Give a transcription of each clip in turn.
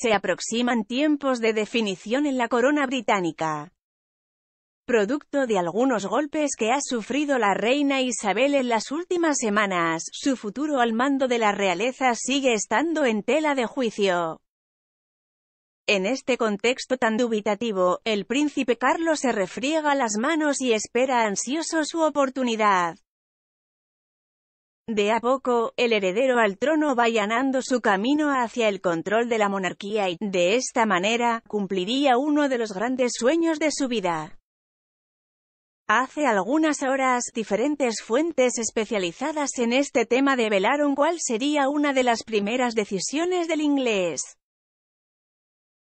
se aproximan tiempos de definición en la corona británica. Producto de algunos golpes que ha sufrido la reina Isabel en las últimas semanas, su futuro al mando de la realeza sigue estando en tela de juicio. En este contexto tan dubitativo, el príncipe Carlos se refriega las manos y espera ansioso su oportunidad. De a poco, el heredero al trono va allanando su camino hacia el control de la monarquía y, de esta manera, cumpliría uno de los grandes sueños de su vida. Hace algunas horas, diferentes fuentes especializadas en este tema develaron cuál sería una de las primeras decisiones del inglés.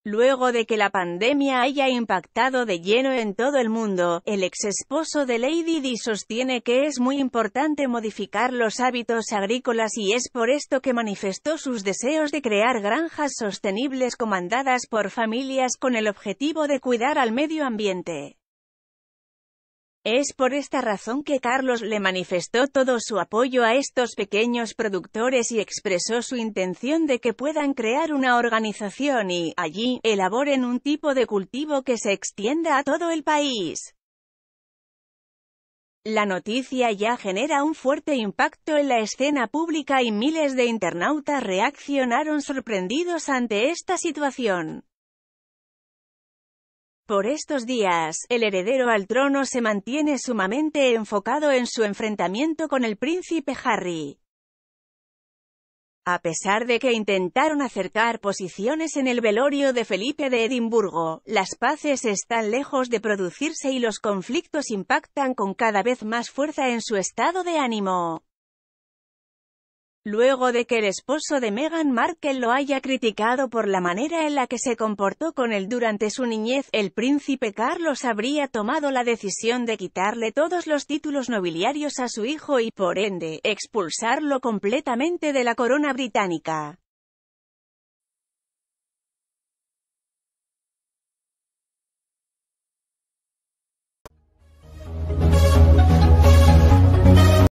Luego de que la pandemia haya impactado de lleno en todo el mundo, el ex esposo de Lady Di sostiene que es muy importante modificar los hábitos agrícolas y es por esto que manifestó sus deseos de crear granjas sostenibles comandadas por familias con el objetivo de cuidar al medio ambiente. Es por esta razón que Carlos le manifestó todo su apoyo a estos pequeños productores y expresó su intención de que puedan crear una organización y, allí, elaboren un tipo de cultivo que se extienda a todo el país. La noticia ya genera un fuerte impacto en la escena pública y miles de internautas reaccionaron sorprendidos ante esta situación. Por estos días, el heredero al trono se mantiene sumamente enfocado en su enfrentamiento con el príncipe Harry. A pesar de que intentaron acercar posiciones en el velorio de Felipe de Edimburgo, las paces están lejos de producirse y los conflictos impactan con cada vez más fuerza en su estado de ánimo. Luego de que el esposo de Meghan Markle lo haya criticado por la manera en la que se comportó con él durante su niñez, el príncipe Carlos habría tomado la decisión de quitarle todos los títulos nobiliarios a su hijo y, por ende, expulsarlo completamente de la corona británica.